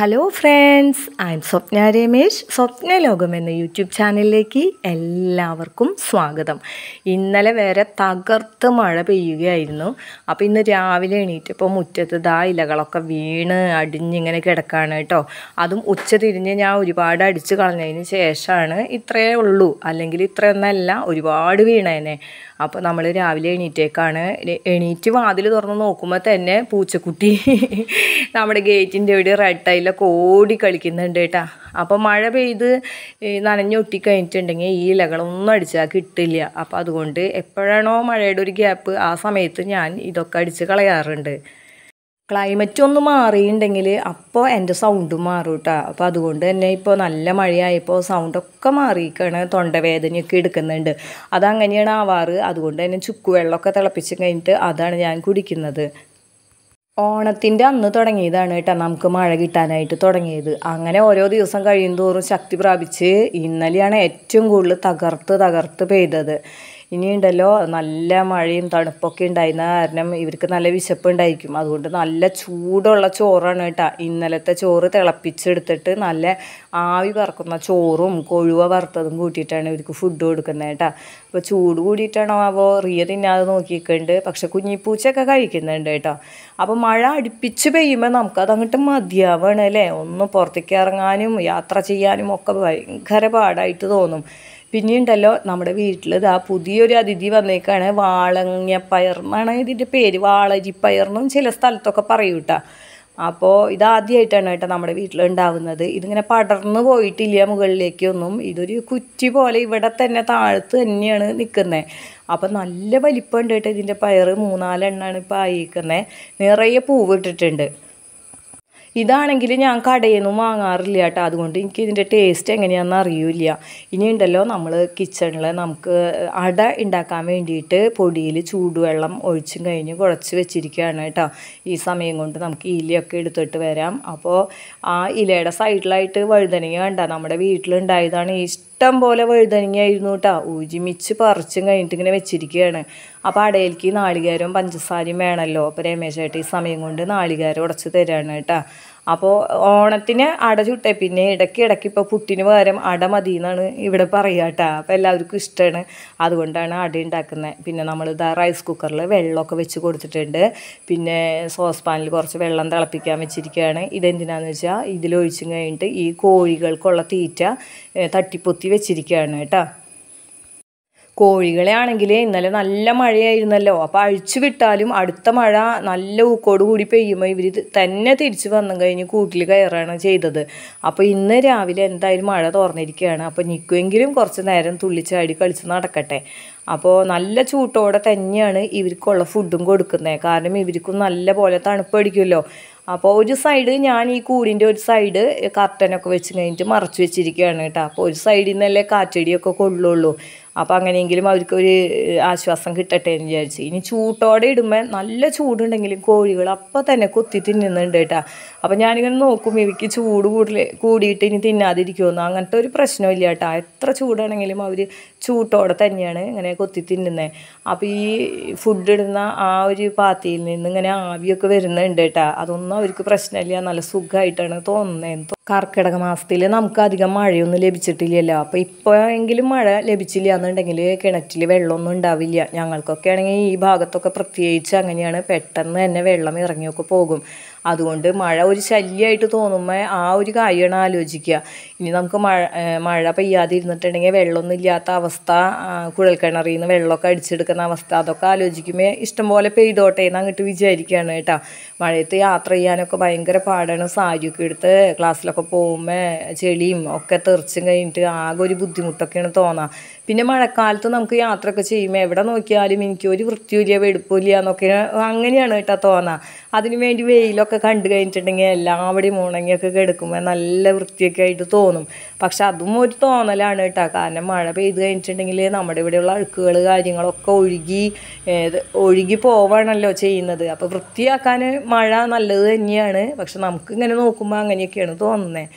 hello friends I am Swapna Ramesh Swapna Lokam എന്ന YouTube ചാനലിലേക്ക് എല്ലാവർക്കും സ്വാഗതം ഇന്നലെ വരെ തകർത്ത് മഴ പെയ്യുകയായിരുന്നു അപ്പോൾ ഇന്ന് രാവിലെ എണീറ്റപ്പോൾ മുറ്റത്ത് ദാ ഇലകളൊക്കെ വീണ് അടിഞ്ഞിങ്ങനെ കിടക്കുകയാണ് കേട്ടോ അതും ഉച്ച തിരിഞ്ഞ് ഞാൻ ഒരുപാട് അടിച്ച് കളഞ്ഞതിന് ശേഷമാണ് ഇത്രയേ ഉള്ളൂ അല്ലെങ്കിൽ ഇത്രയൊന്നല്ല ഒരുപാട് വീണേനെ അപ്പോൾ നമ്മൾ രാവിലെ എണീറ്റേക്കാണ് എണീറ്റ് വാതിൽ തുറന്ന് നോക്കുമ്പോൾ തന്നെ പൂച്ചക്കുട്ടി നമ്മുടെ ഗേറ്റിൻ്റെ ഒരു റെഡ് ടൈൽ ഇതിലൊക്കെ ഓടി കളിക്കുന്നുണ്ട് കേട്ടോ അപ്പോൾ മഴ പെയ്ത് നനഞ്ഞൊട്ടി കഴിഞ്ഞിട്ടുണ്ടെങ്കിൽ ഈ ഇലകളൊന്നും അടിച്ചാൽ കിട്ടില്ല അപ്പോൾ അതുകൊണ്ട് എപ്പോഴാണോ മഴയുടെ ഒരു ഗ്യാപ്പ് ആ സമയത്ത് ഞാൻ ഇതൊക്കെ അടിച്ച് കളയാറുണ്ട് ക്ലൈമറ്റ് ഒന്ന് മാറിയിട്ടുണ്ടെങ്കിൽ അപ്പോൾ എൻ്റെ സൗണ്ടും മാറും കേട്ടോ അപ്പോൾ അതുകൊണ്ട് തന്നെ ഇപ്പോൾ നല്ല മഴയായപ്പോൾ സൗണ്ടൊക്കെ മാറിയിരിക്കുകയാണ് തൊണ്ടവേദനയൊക്കെ എടുക്കുന്നുണ്ട് അതങ്ങനെയാണ് ആവാറ് അതുകൊണ്ട് തന്നെ ചുക്കുവെള്ളമൊക്കെ തിളപ്പിച്ച് കഴിഞ്ഞിട്ട് അതാണ് ഞാൻ കുടിക്കുന്നത് ഓണത്തിൻ്റെ അന്ന് തുടങ്ങിയതാണ് കേട്ടോ നമുക്ക് മഴ കിട്ടാനായിട്ട് തുടങ്ങിയത് അങ്ങനെ ഓരോ ദിവസം തോറും ശക്തി പ്രാപിച്ച് ഇന്നലെയാണ് ഏറ്റവും കൂടുതൽ തകർത്ത് തകർത്ത് പെയ്തത് ഇനിയുണ്ടല്ലോ നല്ല മഴയും തണുപ്പൊക്കെ ഉണ്ടായിരുന്ന കാരണം ഇവർക്ക് നല്ല വിശപ്പുണ്ടായിരിക്കും അതുകൊണ്ട് നല്ല ചൂടുള്ള ചോറാണ് കേട്ടോ ഇന്നലത്തെ ചോറ് തിളപ്പിച്ചെടുത്തിട്ട് നല്ല ആവി പറക്കുന്ന ചോറും കൊഴുവ വറുത്തതും കൂട്ടിയിട്ടാണ് ഇവർക്ക് ഫുഡ് കൊടുക്കുന്നത് കേട്ടോ അപ്പോൾ ചൂട് കൂടിയിട്ടാണോ അവോ റിയ തിന്നാതെ നോക്കിയിട്ടുണ്ട് പക്ഷെ കുഞ്ഞിപ്പൂച്ചയൊക്കെ കഴിക്കുന്നുണ്ട് കേട്ടോ അപ്പോൾ മഴ അടുപ്പിച്ച് പെയ്യുമ്പോൾ നമുക്കത് അങ്ങോട്ട് മതിയാവാണ് അല്ലേ ഒന്ന് പുറത്തേക്ക് ഇറങ്ങാനും യാത്ര ചെയ്യാനും ഒക്കെ ഭയങ്കര പാടായിട്ട് തോന്നും പിന്നെയുണ്ടല്ലോ നമ്മുടെ വീട്ടിൽ ഇതാ പുതിയൊരു അതിഥി വന്നേക്കാണ് പയർ എന്നാണ് ഇതിൻ്റെ പേര് എന്നും ചില സ്ഥലത്തൊക്കെ പറയൂ കേട്ടോ അപ്പോൾ ഇതാദ്യമായിട്ടാണ് കേട്ടോ നമ്മുടെ വീട്ടിൽ ഉണ്ടാവുന്നത് ഇതിങ്ങനെ പടർന്നു പോയിട്ടില്ല മുകളിലേക്കൊന്നും ഇതൊരു കുറ്റി പോലെ ഇവിടെ തന്നെ താഴത്ത് തന്നെയാണ് നിൽക്കുന്നത് അപ്പം നല്ല ഉണ്ട് കേട്ടോ ഇതിൻ്റെ പയറ് മൂന്നാലെണ്ണമാണ് ഇപ്പോൾ ആയിരിക്കുന്നത് നിറയെ പൂവിട്ടിട്ടുണ്ട് ഇതാണെങ്കിൽ ഞാൻ കടയിൽ നിന്നും വാങ്ങാറില്ല കേട്ടോ അതുകൊണ്ട് എനിക്ക് ഇതിൻ്റെ ടേസ്റ്റ് എങ്ങനെയാണെന്ന് അറിയില്ല ഇനി ഉണ്ടല്ലോ നമ്മൾ കിച്ചണിൽ നമുക്ക് അട ഉണ്ടാക്കാൻ വേണ്ടിയിട്ട് പൊടിയിൽ ചൂടുവെള്ളം ഒഴിച്ചും കഴിഞ്ഞ് കുഴച്ച് വെച്ചിരിക്കുകയാണ് കേട്ടോ ഈ സമയം കൊണ്ട് നമുക്ക് ഇലയൊക്കെ എടുത്തിട്ട് വരാം അപ്പോൾ ആ ഇലയുടെ സൈഡിലായിട്ട് വഴുതനങ്ങ വേണ്ട നമ്മുടെ വീട്ടിലുണ്ടായതാണ് ഈ ഇഷ്ടം പോലെ വഴുതനങ്ങയായിരുന്നു കേട്ടോ ഊജിമിച്ച് പറിച്ചും കഴിഞ്ഞിട്ട് ഇങ്ങനെ വെച്ചിരിക്കുകയാണ് അപ്പോൾ അടയിലേക്ക് നാളികേരവും പഞ്ചസാരയും വേണമല്ലോ അപ്പോൾ രമേശേട്ട ഈ സമയം കൊണ്ട് നാളികേരം ഉടച്ച് തരാണ് കേട്ടോ അപ്പോൾ ഓണത്തിന് അട ചുട്ടേ പിന്നെ ഇടയ്ക്ക് ഇടയ്ക്ക് ഇപ്പോൾ പുട്ടിന് പകരം അട മതി എന്നാണ് ഇവിടെ പറയുക കേട്ടോ അപ്പോൾ എല്ലാവർക്കും ഇഷ്ടമാണ് അതുകൊണ്ടാണ് അട ഉണ്ടാക്കുന്നത് പിന്നെ നമ്മൾ ഇതാ റൈസ് കുക്കറിൽ വെള്ളമൊക്കെ വെച്ച് കൊടുത്തിട്ടുണ്ട് പിന്നെ സോസ് പാനിൽ കുറച്ച് വെള്ളം തിളപ്പിക്കാൻ വെച്ചിരിക്കുകയാണ് ഇതെന്തിനാണെന്ന് വെച്ചാൽ ഇതിലൊഴിച്ചും കഴിഞ്ഞിട്ട് ഈ കോഴികൾക്കുള്ള തീറ്റ തട്ടിപ്പൊത്തി വെച്ചിരിക്കുകയാണ് കേട്ടോ കോഴികളെ ആണെങ്കിൽ ഇന്നലെ നല്ല മഴയായിരുന്നല്ലോ അപ്പോൾ അഴിച്ചു വിട്ടാലും അടുത്ത മഴ നല്ല ഊക്കോട് കൂടി പെയ്യുമ്പോൾ ഇവർ തന്നെ തിരിച്ച് വന്നു കഴിഞ്ഞ് കൂട്ടിൽ കയറുകയാണ് ചെയ്തത് അപ്പോൾ ഇന്ന് രാവിലെ എന്തായാലും മഴ തുറന്നിരിക്കുകയാണ് അപ്പോൾ നിൽക്കുമെങ്കിലും കുറച്ച് നേരം തുള്ളിച്ചാടി കളിച്ച് നടക്കട്ടെ അപ്പോൾ നല്ല ചൂട്ടോടെ തന്നെയാണ് ഇവർക്കുള്ള ഫുഡും കൊടുക്കുന്നത് കാരണം ഇവർക്കും നല്ല പോലെ തണുപ്പടിക്കുമല്ലോ അപ്പോൾ ഒരു സൈഡ് ഞാൻ ഈ കൂടിൻ്റെ ഒരു സൈഡ് കർട്ടനൊക്കെ വെച്ച് കഴിഞ്ഞിട്ട് മറച്ചു വെച്ചിരിക്കുകയാണ് കേട്ടോ അപ്പോൾ ഒരു സൈഡിൽ നിന്നല്ലേ കാറ്റടിയൊക്കെ കൊള്ളുള്ളൂ അപ്പോൾ അങ്ങനെയെങ്കിലും അവർക്കൊരു ആശ്വാസം കിട്ടട്ടെ എന്ന് വിചാരിച്ചു ഇനി ചൂട്ടോടെ ഇടുമ്പോൾ നല്ല ചൂടുണ്ടെങ്കിലും കോഴികൾ അപ്പം തന്നെ കൊത്തി തിന്നുന്നുണ്ട് കേട്ടോ അപ്പം ഞാനിങ്ങനെ നോക്കും ഇവയ്ക്ക് ചൂട് കൂടുതൽ കൂടിയിട്ട് ഇനി തിന്നാതിരിക്കുമെന്ന് അങ്ങനത്തെ ഒരു പ്രശ്നമില്ല കേട്ടോ എത്ര ചൂടാണെങ്കിലും അവർ ചൂട്ടോടെ തന്നെയാണ് ഇങ്ങനെ കൊത്തി തിന്നുന്നത് അപ്പോൾ ഈ ഫുഡ് ഇടുന്ന ആ ഒരു പാത്തിയിൽ നിന്ന് ഇങ്ങനെ ആവിയൊക്കെ വരുന്നുണ്ട് കേട്ടോ അതൊന്നും അവർക്ക് പ്രശ്നമില്ല നല്ല സുഖമായിട്ടാണ് തോന്നുന്നത് കർക്കിടക മാസത്തിൽ നമുക്ക് അധികം മഴയൊന്നും ലഭിച്ചിട്ടില്ലല്ലോ അപ്പോൾ ഇപ്പോഴെങ്കിലും എങ്കിലും മഴ ലഭിച്ചില്ല എന്ന് അല്ലാന്നുണ്ടെങ്കിൽ കിണറ്റിൽ വെള്ളമൊന്നും ഉണ്ടാവില്ല ഞങ്ങൾക്കൊക്കെ ആണെങ്കിൽ ഈ ഭാഗത്തൊക്കെ പ്രത്യേകിച്ച് അങ്ങനെയാണ് പെട്ടെന്ന് തന്നെ വെള്ളം ഇറങ്ങിയൊക്കെ പോകും അതുകൊണ്ട് മഴ ഒരു ശല്യമായിട്ട് തോന്നുമ്പോൾ ആ ഒരു കാര്യമാണ് ആലോചിക്കുക ഇനി നമുക്ക് മഴ മഴ പെയ്യാതെ ഇരുന്നിട്ടുണ്ടെങ്കിൽ വെള്ളമൊന്നും ഇല്ലാത്ത അവസ്ഥ കുഴൽക്കിണറിൽ നിന്ന് വെള്ളമൊക്കെ അടിച്ചെടുക്കുന്ന അവസ്ഥ അതൊക്കെ ആലോചിക്കുമ്പോൾ ഇഷ്ടംപോലെ പെയ്തോട്ടേന്ന് അങ്ങോട്ട് വിചാരിക്കുകയാണ് കേട്ടോ മഴയത്ത് യാത്ര ചെയ്യാനൊക്കെ ഭയങ്കര പാടാണ് സാരിയൊക്കെ എടുത്ത് ക്ലാസ്സിലൊക്കെ പോകുമ്പോൾ ചെളിയും ഒക്കെ തെറിച്ചും കഴിഞ്ഞിട്ട് ആകെ ഒരു ബുദ്ധിമുട്ടൊക്കെയാണ് തോന്നുക പിന്നെ മഴക്കാലത്ത് നമുക്ക് യാത്രയൊക്കെ ചെയ്യുമ്പോൾ എവിടെ നോക്കിയാലും എനിക്ക് ഒരു വൃത്തിയില്ല വെടുപ്പില്ല എന്നൊക്കെ അങ്ങനെയാണ് കേട്ടോ തോന്നുക അതിനു വേണ്ടി വെയിലൊക്കെ കണ്ടു കഴിഞ്ഞിട്ടുണ്ടെങ്കിൽ എല്ലാവിടെയും ഉണങ്ങിയൊക്കെ കിടക്കുമ്പോൾ നല്ല വൃത്തിയൊക്കെ ആയിട്ട് തോന്നും പക്ഷെ അതും ഒരു തോന്നലാണ് കേട്ടോ കാരണം മഴ പെയ്ത് കഴിഞ്ഞിട്ടുണ്ടെങ്കിൽ നമ്മുടെ ഇവിടെയുള്ള അഴുക്കുകൾ കാര്യങ്ങളൊക്കെ ഒഴുകി ഒഴുകി പോവാണല്ലോ ചെയ്യുന്നത് അപ്പോൾ വൃത്തിയാക്കാൻ മഴ നല്ലത് തന്നെയാണ് പക്ഷെ നമുക്ക് ഇങ്ങനെ നോക്കുമ്പോൾ അങ്ങനെയൊക്കെയാണ് തോന്നുന്നത്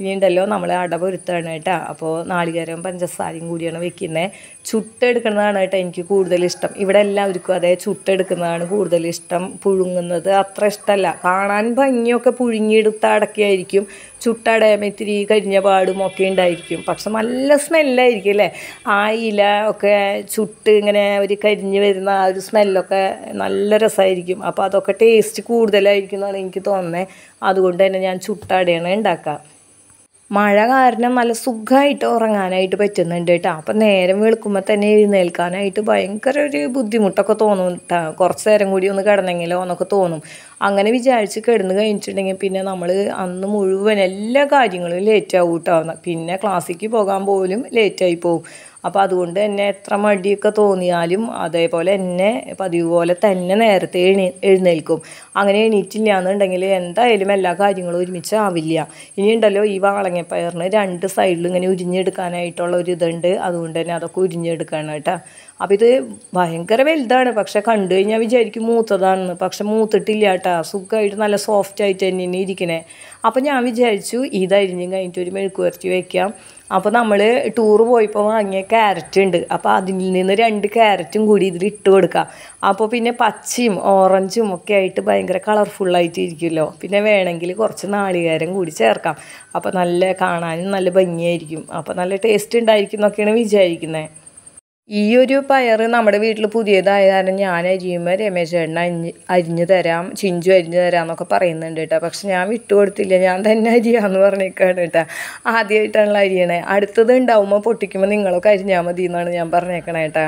ഇനിയുണ്ടല്ലോ നമ്മൾ അട ഒരുത്താണ് കേട്ടോ അപ്പോൾ നാളികേരവും പഞ്ചസാരയും കൂടിയാണ് വെക്കുന്നത് ചുട്ടെടുക്കുന്നതാണ് കേട്ടോ എനിക്ക് കൂടുതൽ ഇഷ്ടം ഇവിടെ എല്ലാവർക്കും അതേ ചുട്ടെടുക്കുന്നതാണ് കൂടുതൽ ഇഷ്ടം പുഴുങ്ങുന്നത് അത്ര ഇഷ്ടമല്ല കാണാൻ ഭംഗിയൊക്കെ പുഴുങ്ങിയെടുത്ത അടക്കിയായിരിക്കും ചുട്ടടയാൻ ഇത്തിരി കരിഞ്ഞ പാടും ഒക്കെ ഉണ്ടായിരിക്കും പക്ഷെ നല്ല സ്മെല്ലായിരിക്കും അല്ലേ ആ ഇല ഒക്കെ ചുട്ട് ഇങ്ങനെ ഒരു കരിഞ്ഞ് വരുന്ന ആ ഒരു സ്മെല്ലൊക്കെ നല്ല രസമായിരിക്കും അപ്പോൾ അതൊക്കെ ടേസ്റ്റ് കൂടുതലായിരിക്കും എന്നാണ് എനിക്ക് തോന്നുന്നത് അതുകൊണ്ട് തന്നെ ഞാൻ ചുട്ടടയാണ് ഉണ്ടാക്കുക മഴ കാരണം നല്ല സുഖമായിട്ട് ഉറങ്ങാനായിട്ട് പറ്റുന്നുണ്ട് കേട്ടോ അപ്പം നേരം വെളുക്കുമ്പോൾ തന്നെ എഴുന്നേൽക്കാനായിട്ട് ഭയങ്കര ഒരു ബുദ്ധിമുട്ടൊക്കെ തോന്നും കുറച്ച് നേരം കൂടി ഒന്ന് കിടന്നെങ്കിലോ എന്നൊക്കെ തോന്നും അങ്ങനെ വിചാരിച്ച് കിടന്ന് കഴിഞ്ഞിട്ടുണ്ടെങ്കിൽ പിന്നെ നമ്മൾ അന്ന് മുഴുവൻ എല്ലാ കാര്യങ്ങളും ലേറ്റ് കേട്ടോ പിന്നെ ക്ലാസ്സിലേക്ക് പോകാൻ പോലും ലേറ്റായി പോകും അപ്പോൾ അതുകൊണ്ട് തന്നെ എത്ര മടിയൊക്കെ തോന്നിയാലും അതേപോലെ എന്നെ പതിവ് പോലെ തന്നെ നേരത്തെ എഴുന്നേ എഴുന്നേൽക്കും അങ്ങനെ എണീറ്റില്ല എന്നുണ്ടെങ്കിൽ എന്തായാലും എല്ലാ കാര്യങ്ങളും ഒരുമിച്ച് ആവില്ല ഇനിയുണ്ടല്ലോ ഈ വാളങ്ങപ്പയറിന് രണ്ട് സൈഡിലും ഇങ്ങനെ ഉരിഞ്ഞെടുക്കാനായിട്ടുള്ള ഒരു ഇതുണ്ട് അതുകൊണ്ട് തന്നെ അതൊക്കെ ഉരിഞ്ഞെടുക്കണം കേട്ടോ അപ്പോൾ ഇത് ഭയങ്കര വലുതാണ് പക്ഷെ കണ്ടു കഴിഞ്ഞാൽ വിചാരിക്കും മൂത്തതാണെന്ന് പക്ഷെ മൂത്തിട്ടില്ല കേട്ടോ സുഖമായിട്ട് നല്ല സോഫ്റ്റ് ആയിട്ട് തന്നെ ഇരിക്കണേ അപ്പോൾ ഞാൻ വിചാരിച്ചു ഇതരിഞ്ഞും കഴിഞ്ഞിട്ട് ഒരു മെഴുക്കുവരട്ടി വയ്ക്കാം അപ്പോൾ നമ്മൾ ടൂർ പോയപ്പോൾ വാങ്ങിയ ക്യാരറ്റ് ഉണ്ട് അപ്പോൾ അതിൽ നിന്ന് രണ്ട് ക്യാരറ്റും കൂടി ഇതിൽ ഇട്ട് കൊടുക്കുക അപ്പോൾ പിന്നെ പച്ചയും ഓറഞ്ചും ഒക്കെ ആയിട്ട് ഭയങ്കര കളർഫുള്ളായിട്ട് ഇരിക്കുമല്ലോ പിന്നെ വേണമെങ്കിൽ കുറച്ച് നാളികേരം കൂടി ചേർക്കാം അപ്പോൾ നല്ല കാണാനും നല്ല ഭംഗിയായിരിക്കും അപ്പോൾ നല്ല ടേസ്റ്റ് ഉണ്ടായിരിക്കും എന്നൊക്കെയാണ് വിചാരിക്കുന്നത് ഈ ഒരു പയർ നമ്മുടെ വീട്ടിൽ പുതിയതായ കാരണം ഞാൻ അരിയുമ്പോൾ രമേശ് ചേട്ടൻ അരിഞ്ഞ് അരിഞ്ഞു തരാം ചിഞ്ചു അരിഞ്ഞു തരാം എന്നൊക്കെ പറയുന്നുണ്ട് കേട്ടോ പക്ഷെ ഞാൻ വിട്ടുകൊടുത്തില്ല ഞാൻ തന്നെ അരിയാന്ന് പറഞ്ഞേക്കാണ് കേട്ടോ ആദ്യമായിട്ടാണല്ലോ അരിയണേ അടുത്തത് ഉണ്ടാവുമ്പോൾ പൊട്ടിക്കുമ്പോൾ നിങ്ങളൊക്കെ അരിഞ്ഞാൽ മതി എന്നാണ് ഞാൻ പറഞ്ഞേക്കണേ കേട്ടോ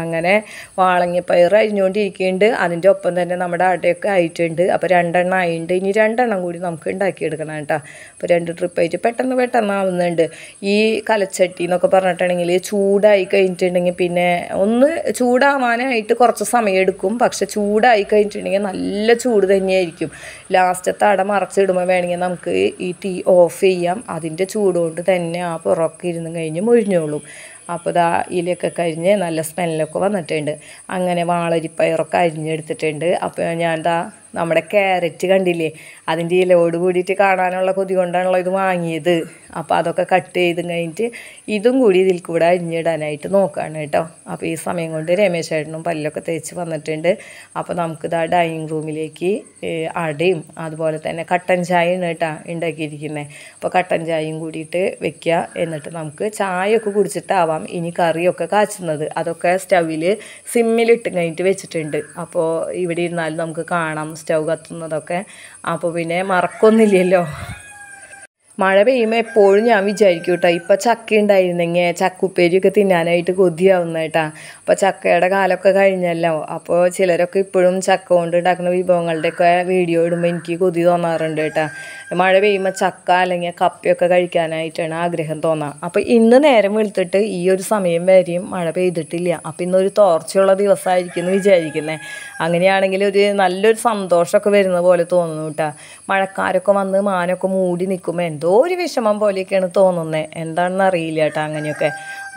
അങ്ങനെ വാളങ്ങിപ്പയർ അരിഞ്ഞുകൊണ്ടിരിക്കുന്നുണ്ട് അതിൻ്റെ ഒപ്പം തന്നെ നമ്മുടെ അടയൊക്കെ ആയിട്ടുണ്ട് അപ്പോൾ രണ്ടെണ്ണം ആയിട്ടുണ്ട് ഇനി രണ്ടെണ്ണം കൂടി നമുക്ക് ഉണ്ടാക്കിയെടുക്കണം കേട്ടോ അപ്പോൾ രണ്ട് ട്രിപ്പായിട്ട് പെട്ടെന്ന് പെട്ടെന്ന് ആവുന്നുണ്ട് ഈ കലച്ചട്ടി എന്നൊക്കെ പറഞ്ഞിട്ടുണ്ടെങ്കിൽ ചൂടായി കഴിഞ്ഞിട്ടുണ്ടെങ്കിൽ പിന്നെ ഒന്ന് ചൂടാവാനായിട്ട് കുറച്ച് സമയം എടുക്കും പക്ഷെ ചൂടായി കഴിഞ്ഞിട്ടുണ്ടെങ്കിൽ നല്ല ചൂട് തന്നെയായിരിക്കും ലാസ്റ്റത്തെ അട മറച്ചിടുമ്പോൾ വേണമെങ്കിൽ നമുക്ക് ഈ തീ ഓഫ് ചെയ്യാം അതിൻ്റെ ചൂടുകൊണ്ട് തന്നെ ആ പുറമൊക്കെ ഇരുന്ന് കഴിഞ്ഞ് മുഴിഞ്ഞോളും അപ്പോൾ ഇതാ ഇലയൊക്കെ കഴിഞ്ഞ് നല്ല സ്മെല്ലൊക്കെ വന്നിട്ടുണ്ട് അങ്ങനെ വാളരിപ്പയറൊക്കെ അരിഞ്ഞെടുത്തിട്ടുണ്ട് അപ്പോൾ ഞാൻ ഇതാ നമ്മുടെ ക്യാരറ്റ് കണ്ടില്ലേ അതിൻ്റെ ഇലയോട് കൂടിയിട്ട് കാണാനുള്ള കൊതി കൊണ്ടാണല്ലോ ഇത് വാങ്ങിയത് അപ്പോൾ അതൊക്കെ കട്ട് ചെയ്ത് കഴിഞ്ഞിട്ട് ഇതും കൂടി ഇതിൽ കൂടെ അരിഞ്ഞിടാനായിട്ട് നോക്കുകയാണ് കേട്ടോ അപ്പോൾ ഈ സമയം കൊണ്ട് രമേശ് ഏട്ടനും പല്ലൊക്കെ തേച്ച് വന്നിട്ടുണ്ട് അപ്പോൾ നമുക്കിത് ആ ഡൈനിങ് റൂമിലേക്ക് അടയും അതുപോലെ തന്നെ കട്ടൻ ചായയാണ് കേട്ടോ ഉണ്ടാക്കിയിരിക്കുന്നത് അപ്പോൾ കട്ടൻ ചായയും കൂടിയിട്ട് വെക്കുക എന്നിട്ട് നമുക്ക് ചായയൊക്കെ കുടിച്ചിട്ടാവാം ഇനി കറിയൊക്കെ കാച്ചുന്നത് അതൊക്കെ സ്റ്റവിൽ സിമ്മിലിട്ട് കഴിഞ്ഞിട്ട് വെച്ചിട്ടുണ്ട് അപ്പോൾ ഇവിടെ ഇരുന്നാലും നമുക്ക് കാണാം സ്റ്റൗ കത്തുന്നതൊക്കെ അപ്പോൾ പിന്നെ മറക്കൊന്നുമില്ലല്ലോ മഴ പെയ്യുമ്പോൾ എപ്പോഴും ഞാൻ വിചാരിക്കും കേട്ടോ ഇപ്പം ചക്ക ഉണ്ടായിരുന്നെങ്കിൽ ചക്കുപ്പേരിയൊക്കെ തിന്നാനായിട്ട് കൊതിയാവുന്ന കേട്ടാ അപ്പോൾ ചക്കയുടെ കാലമൊക്കെ കഴിഞ്ഞല്ലോ അപ്പോൾ ചിലരൊക്കെ ഇപ്പോഴും ചക്ക കൊണ്ട് ഉണ്ടാക്കുന്ന വിഭവങ്ങളുടെയൊക്കെ വീഡിയോ ഇടുമ്പോൾ എനിക്ക് കൊതി തോന്നാറുണ്ട് കേട്ടാ മഴ പെയ്യുമ്പോൾ ചക്ക അല്ലെങ്കിൽ കപ്പയൊക്കെ കഴിക്കാനായിട്ടാണ് ആഗ്രഹം തോന്നാം അപ്പോൾ ഇന്ന് നേരം വെളുത്തിട്ട് ഈ ഒരു സമയം വരെയും മഴ പെയ്തിട്ടില്ല അപ്പോൾ ഇന്നൊരു തോർച്ചയുള്ള ദിവസമായിരിക്കും എന്ന് വിചാരിക്കുന്നത് അങ്ങനെയാണെങ്കിൽ ഒരു നല്ലൊരു സന്തോഷമൊക്കെ വരുന്ന പോലെ തോന്നുന്നു കേട്ടാ മഴക്കാരൊക്കെ വന്ന് മാനൊക്കെ മൂടി നിൽക്കുമ്പോൾ എന്തോ ഒരു വിഷമം പോലെയൊക്കെയാണ് തോന്നുന്നത് എന്താണെന്ന് അറിയില്ല കേട്ടോ അങ്ങനെയൊക്കെ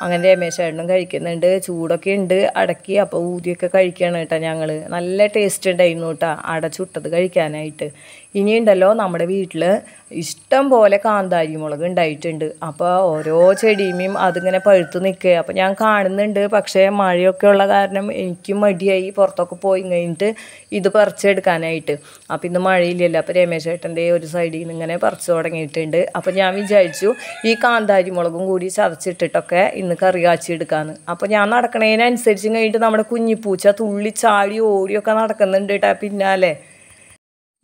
അങ്ങനെ രമേശേട്ടനും കഴിക്കുന്നുണ്ട് ചൂടൊക്കെ ഉണ്ട് അടക്കി അപ്പോൾ ഊതിയൊക്കെ കഴിക്കുകയാണ് കേട്ടോ ഞങ്ങൾ നല്ല ടേസ്റ്റ് ഉണ്ടായിരുന്നു കേട്ടോ അടച്ചുട്ടത് കഴിക്കാനായിട്ട് ഇനിയുണ്ടല്ലോ നമ്മുടെ വീട്ടിൽ ഇഷ്ടം പോലെ കാന്താരി മുളക് ഉണ്ടായിട്ടുണ്ട് അപ്പോൾ ഓരോ ചെടിയും അതിങ്ങനെ പഴുത്ത് നിൽക്കുക അപ്പോൾ ഞാൻ കാണുന്നുണ്ട് പക്ഷേ മഴയൊക്കെ ഉള്ള കാരണം എനിക്കും മടിയായി പുറത്തൊക്കെ പോയി കഴിഞ്ഞിട്ട് ഇത് പറിച്ചെടുക്കാനായിട്ട് അപ്പോൾ ഇന്ന് മഴയില്ലല്ലോ അപ്പോൾ രമേശ് ചേട്ടൻ്റെ ഒരു സൈഡിൽ നിന്ന് ഇങ്ങനെ പറിച്ചു തുടങ്ങിയിട്ടുണ്ട് അപ്പോൾ ഞാൻ വിചാരിച്ചു ഈ കാന്താരി മുളകും കൂടി ചതച്ചിട്ടിട്ടൊക്കെ ഇന്ന് കറി എടുക്കാന്ന് അപ്പോൾ ഞാൻ നടക്കണതിനനുസരിച്ച് കഴിഞ്ഞിട്ട് നമ്മുടെ കുഞ്ഞിപ്പൂച്ച തുള്ളി ചാടി ഓടിയൊക്കെ നടക്കുന്നുണ്ട് കേട്ടാ പിന്നാലെ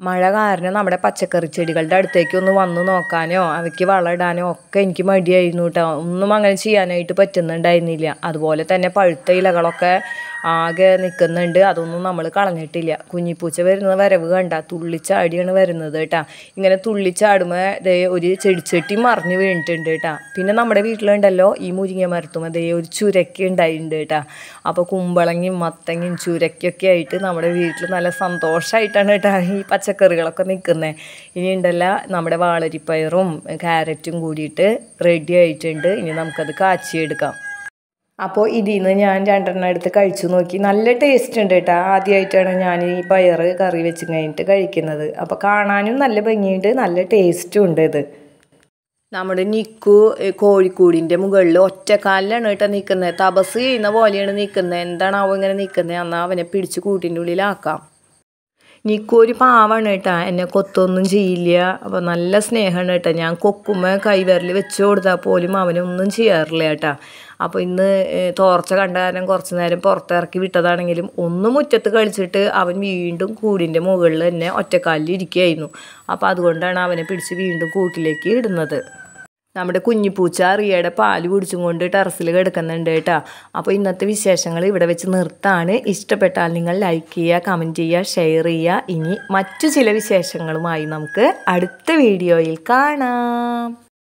മഴ കാരണം നമ്മുടെ പച്ചക്കറി ചെടികളുടെ അടുത്തേക്ക് ഒന്ന് വന്ന് നോക്കാനോ അവയ്ക്ക് വളമിടാനോ ഒക്കെ എനിക്ക് മടിയായിരുന്നു കേട്ടോ ഒന്നും അങ്ങനെ ചെയ്യാനായിട്ട് പറ്റുന്നുണ്ടായിരുന്നില്ല അതുപോലെ തന്നെ പഴുത്ത ഇലകളൊക്കെ ആകെ നിൽക്കുന്നുണ്ട് അതൊന്നും നമ്മൾ കളഞ്ഞിട്ടില്ല കുഞ്ഞിപ്പൂച്ച വരുന്ന വരവ് കണ്ട തുള്ളിച്ചാടിയാണ് വരുന്നത് കേട്ടാ ഇങ്ങനെ തുള്ളിച്ചാടുമ്പോൾ ദേ ഒരു ചെടിച്ചട്ടി മറിഞ്ഞു വീണിട്ടുണ്ട് കേട്ടാ പിന്നെ നമ്മുടെ വീട്ടിലുണ്ടല്ലോ ഈ മുരിങ്ങ മരത്തുമ്പോൾ ദേ ഒരു ചുരക്ക ഉണ്ടായിട്ടുണ്ട് കേട്ടാ അപ്പോൾ കുമ്പളങ്ങയും മത്തങ്ങയും ചുരക്കൊക്കെ ആയിട്ട് നമ്മുടെ വീട്ടിൽ നല്ല സന്തോഷമായിട്ടാണ് കേട്ടാ ഈ പച്ചക്കറികളൊക്കെ നിൽക്കുന്നത് ഇനി ഉണ്ടല്ല നമ്മുടെ വാളരിപ്പയറും ക്യാരറ്റും കൂടിയിട്ട് റെഡി ആയിട്ടുണ്ട് ഇനി നമുക്കത് കാച്ചിയെടുക്കാം അപ്പോൾ ഇതിൽ നിന്ന് ഞാൻ രണ്ടെണ്ണം എടുത്ത് കഴിച്ചു നോക്കി നല്ല ടേസ്റ്റ് ഉണ്ട് കേട്ടോ ആദ്യമായിട്ടാണ് ഞാൻ ഈ പയർ കറി വെച്ച് കഴിഞ്ഞിട്ട് കഴിക്കുന്നത് അപ്പോൾ കാണാനും നല്ല ഭംഗിയുണ്ട് നല്ല ടേസ്റ്റും ഉണ്ട് ഇത് നമ്മുടെ നിക്കു കോഴിക്കൂടിൻ്റെ മുകളിൽ ഒറ്റക്കാലിലാണ് കേട്ടോ നിൽക്കുന്നത് തപസ് ചെയ്യുന്ന പോലെയാണ് നിൽക്കുന്നത് എന്താണ് അവൻ ഇങ്ങനെ നിൽക്കുന്നത് എന്നാൽ അവനെ പിടിച്ച് കൂട്ടിൻ്റെ ഉള്ളിലാക്കാം നിക്കു ഒരു പാവാണ് കേട്ടോ എന്നെ കൊത്തൊന്നും ചെയ്യില്ല അപ്പോൾ നല്ല സ്നേഹമാണ് കേട്ടോ ഞാൻ കൊക്കുമ്പോൾ കൈവരൽ വെച്ച് കൊടുത്താൽ പോലും അവനൊന്നും ചെയ്യാറില്ല കേട്ടോ അപ്പോൾ ഇന്ന് തോർച്ച കണ്ട കാരണം കുറച്ച് നേരം പുറത്തിറക്കി വിട്ടതാണെങ്കിലും ഒന്ന് മുറ്റത്ത് കളിച്ചിട്ട് അവൻ വീണ്ടും കൂടിൻ്റെ മുകളിൽ തന്നെ ഒറ്റക്കാലിൽ ഇരിക്കുകയായിരുന്നു അപ്പോൾ അതുകൊണ്ടാണ് അവനെ പിടിച്ച് വീണ്ടും കൂട്ടിലേക്ക് ഇടുന്നത് നമ്മുടെ കുഞ്ഞിപ്പൂച്ച റിയയുടെ പാല് കുടിച്ചും കൊണ്ട് ടെറസിൽ കിടക്കുന്നുണ്ട് കേട്ടോ അപ്പോൾ ഇന്നത്തെ വിശേഷങ്ങൾ ഇവിടെ വെച്ച് നിർത്താണ് ഇഷ്ടപ്പെട്ടാൽ നിങ്ങൾ ലൈക്ക് ചെയ്യുക കമൻറ്റ് ചെയ്യുക ഷെയർ ചെയ്യുക ഇനി മറ്റു ചില വിശേഷങ്ങളുമായി നമുക്ക് അടുത്ത വീഡിയോയിൽ കാണാം